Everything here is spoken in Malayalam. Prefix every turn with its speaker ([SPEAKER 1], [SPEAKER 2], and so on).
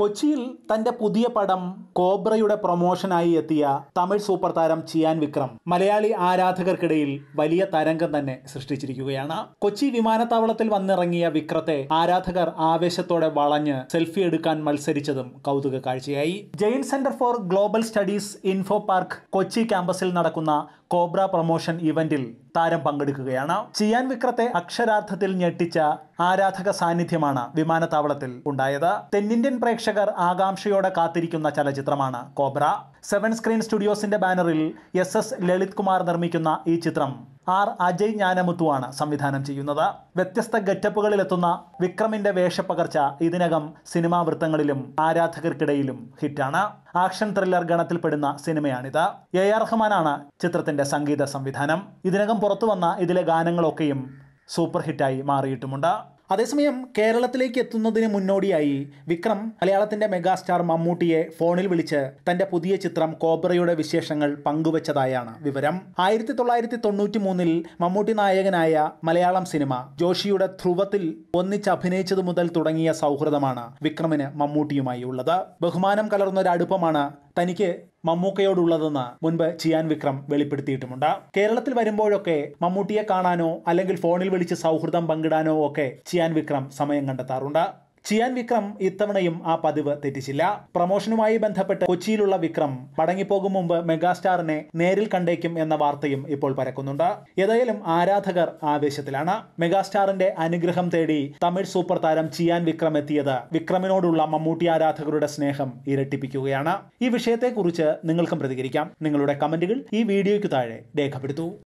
[SPEAKER 1] കൊച്ചിയിൽ തന്റെ പുതിയ പടം കോബ്രയുടെ പ്രൊമോഷനായി എത്തിയ തമിഴ് സൂപ്പർ താരം ചിയാൻ വിക്രം മലയാളി ആരാധകർക്കിടയിൽ വലിയ തരംഗം തന്നെ സൃഷ്ടിച്ചിരിക്കുകയാണ് കൊച്ചി വിമാനത്താവളത്തിൽ വന്നിറങ്ങിയ വിക്രത്തെ ആരാധകർ ആവേശത്തോടെ വളഞ്ഞ് സെൽഫി എടുക്കാൻ മത്സരിച്ചതും കൗതുക കാഴ്ചയായി Jain centre for global studies info park Kochi ക്യാമ്പസിൽ നടക്കുന്ന കോബ്ര പ്രൊമോഷൻ ഇവന്റിൽ താരം പങ്കെടുക്കുകയാണ് ചിയാൻ വിക്രത്തെ അക്ഷരാർത്ഥത്തിൽ ഞെട്ടിച്ച ആരാധക സാന്നിധ്യമാണ് വിമാനത്താവളത്തിൽ ഉണ്ടായത് തെന്നിന്ത്യൻ പ്രേക്ഷകർ ആകാംക്ഷയോടെ കാത്തിരിക്കുന്ന ചലച്ചിത്രമാണ് കോബ്ര സെവൻ സ്ക്രീൻ സ്റ്റുഡിയോസിന്റെ ബാനറിൽ എസ് എസ് ലളിത് കുമാർ നിർമ്മിക്കുന്ന ഈ ചിത്രം ആർ അജയ് ജ്ഞാനമുത്തുവാണ് സംവിധാനം ചെയ്യുന്നത് വ്യത്യസ്ത ഗെറ്റപ്പുകളിലെത്തുന്ന വിക്രമിന്റെ വേഷപ്പകർച്ച ഇതിനകം സിനിമാ വൃത്തങ്ങളിലും ആരാധകർക്കിടയിലും ഹിറ്റാണ് ആക്ഷൻ ത്രില്ലർ ഗണത്തിൽപ്പെടുന്ന സിനിമയാണിത് എ ആർ റഹ്മാനാണ് ചിത്രത്തിന്റെ സംഗീത സംവിധാനം ഇതിനകം പുറത്തുവന്ന ഇതിലെ ഗാനങ്ങളൊക്കെയും സൂപ്പർ ഹിറ്റായി മാറിയിട്ടുമുണ്ട് അതേസമയം കേരളത്തിലേക്ക് എത്തുന്നതിന് മുന്നോടിയായി വിക്രം മലയാളത്തിന്റെ മെഗാസ്റ്റാർ മമ്മൂട്ടിയെ ഫോണിൽ വിളിച്ച് തന്റെ പുതിയ ചിത്രം കോബ്രയുടെ വിശേഷങ്ങൾ പങ്കുവച്ചതായാണ് വിവരം ആയിരത്തി തൊള്ളായിരത്തി തൊണ്ണൂറ്റി മൂന്നിൽ മമ്മൂട്ടി നായകനായ മലയാളം സിനിമ ജോഷിയുടെ ധ്രുവത്തിൽ ഒന്നിച്ചഭിനയിച്ചതു മുതൽ തുടങ്ങിയ സൗഹൃദമാണ് വിക്രമിന് മമ്മൂട്ടിയുമായി ഉള്ളത് ബഹുമാനം കലർന്നൊരടുപ്പമാണ് തനിക്ക് മമ്മൂക്കയോടുള്ളതെന്ന് മുൻപ് ചിയാൻ വിക്രം വെളിപ്പെടുത്തിയിട്ടുമുണ്ട് കേരളത്തിൽ വരുമ്പോഴൊക്കെ മമ്മൂട്ടിയെ കാണാനോ അല്ലെങ്കിൽ ഫോണിൽ വിളിച്ച് സൗഹൃദം പങ്കിടാനോ ഒക്കെ ചിയാൻ വിക്രം സമയം കണ്ടെത്താറുണ്ട് ചിയാൻ വിക്രം ഇത്തവണയും ആ പതിവ് തെറ്റിച്ചില്ല പ്രൊമോഷനുമായി ബന്ധപ്പെട്ട് കൊച്ചിയിലുള്ള വിക്രം മടങ്ങിപ്പോകും മുമ്പ് മെഗാസ്റ്റാറിനെ നേരിൽ കണ്ടേക്കും എന്ന വാർത്തയും ഇപ്പോൾ പരക്കുന്നുണ്ട് ഏതായാലും ആരാധകർ ആവേശത്തിലാണ് മെഗാസ്റ്റാറിന്റെ അനുഗ്രഹം തേടി തമിഴ് സൂപ്പർ താരം ചിയാൻ വിക്രം എത്തിയത് വിക്രമിനോടുള്ള മമ്മൂട്ടി ആരാധകരുടെ സ്നേഹം ഇരട്ടിപ്പിക്കുകയാണ് ഈ വിഷയത്തെക്കുറിച്ച് നിങ്ങൾക്കും പ്രതികരിക്കാം നിങ്ങളുടെ കമന്റുകൾ ഈ വീഡിയോയ്ക്ക് താഴെ രേഖപ്പെടുത്തൂ